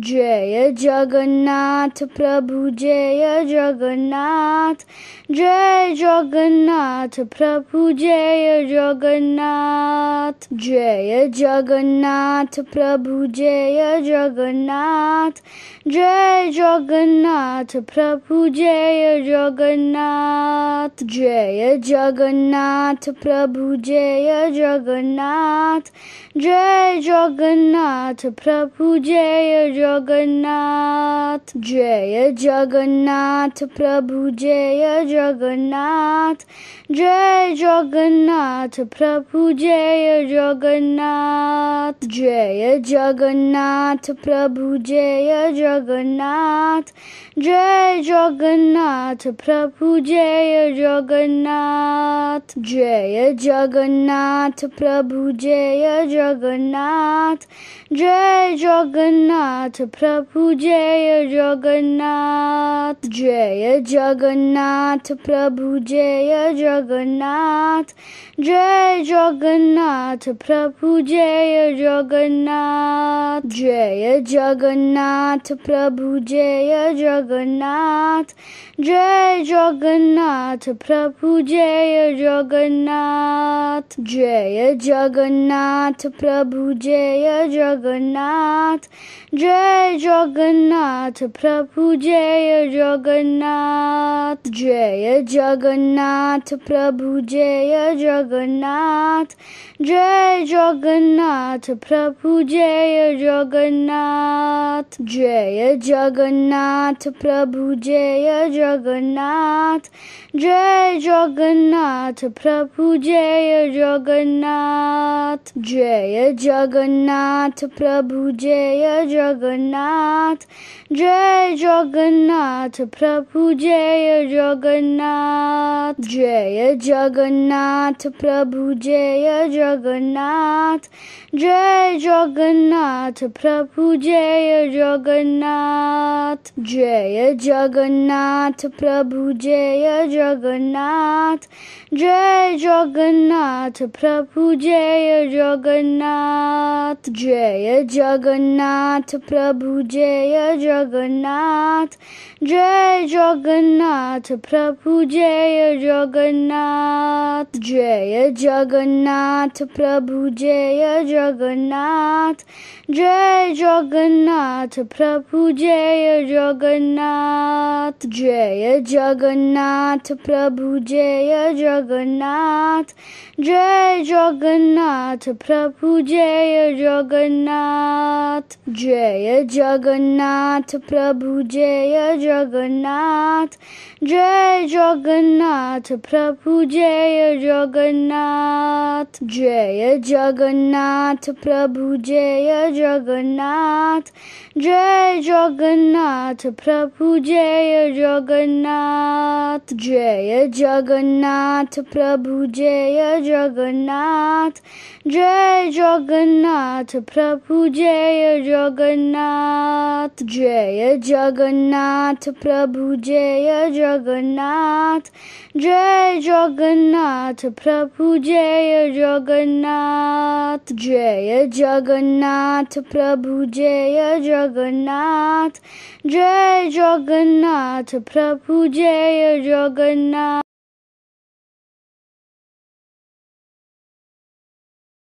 जय जगन्नाथ प्रभु जय जगन्नाथ जय जगन्नाथ प्रभु जय जगन्नाथ जय जगन्नाथ प्रभु जय जगन्नाथ जय जगन्नाथ प्रभु जय जगन्नाथ जय जगन्नाथ प्रभु जय जगन्नाथ जय जगन्नाथ प्रभु जय Jagannath, Jaya Jagannath, Prabhu Jaya Jagannath, Jaya Jagannath, Prabhu Jaya Jagannath, Jaya Jagannath, Prabhu Jaya Jagannath, Jaya Jagannath, Prabhu Jaya Jagannath, Jaya Jagannath, Prabhu Jaya Jagannath, Jaya Jagannath. नाथ प्रभु जय जगन्नाथ जय जगन्नाथ प्रभु जय जगन्नाथ जय जगन्नाथ प्रभु जय जगन्नाथ जय जगन्नाथ प्रभु जय जगन्नाथ जय जगन्नाथ प्रभु जय जगन्नाथ जय जगन्नाथ प्रभु जय जगन्नाथ जय जगन्नाथ प्रभु जय जगन्नाथ जय जगन्नाथ प्रभु जय जगन्नाथ जय जगन्नाथ प्रभु जय जगन्नाथ जगन्नाथ जय जगन्नाथ प्रभु जय जगन्नाथ जय जगन्नाथ प्रभु जय जगन्नाथ जय जगन्नाथ प्रभु जय जगन्नाथ जय जगन्नाथ प्रभु जय जगन्नाथ जय जगन्नाथ प्रभु जय जगन्नाथ जय जगन्नाथ प्रभु जय जगन्नाथ जय जगन्नाथ प्रभु जय जगन्नाथ जय जगन्नाथ प्रभु जय जगन्नाथ जय जगन्नाथ प्रभु जय जगन्नाथ जय जगन्नाथ प्रभु जय जगन्नाथ जय जगन्नाथ प्रभु जय जगन्नाथ जय जय जगन्नाथ प्रभु जय जगन्नाथ जय जगन्नाथ प्रभु जय जगन्नाथ जय जगन्नाथ प्रभु जय जगन्नाथ जय जगन्नाथ प्रभु जय जगन्नाथ जय जगन्नाथ प्रभु जय जगन्नाथ जय जगन्नाथ प्रभु जय Jagannath Jagannath, Jai Jagannath, Prabhu Jai Jagannath, Jai Jagannath, Prabhu Jai Jagannath, Jai Jagannath, Prabhu Jai Jagannath, Jai Jagannath, Prabhu Jai Jagannath, Jai Jagannath, Prabhu Jai Jagannath. Jaya Jagannath Prabhu Jaya Jagannath Jaya Jagannath Prabhu Jaya Jagannath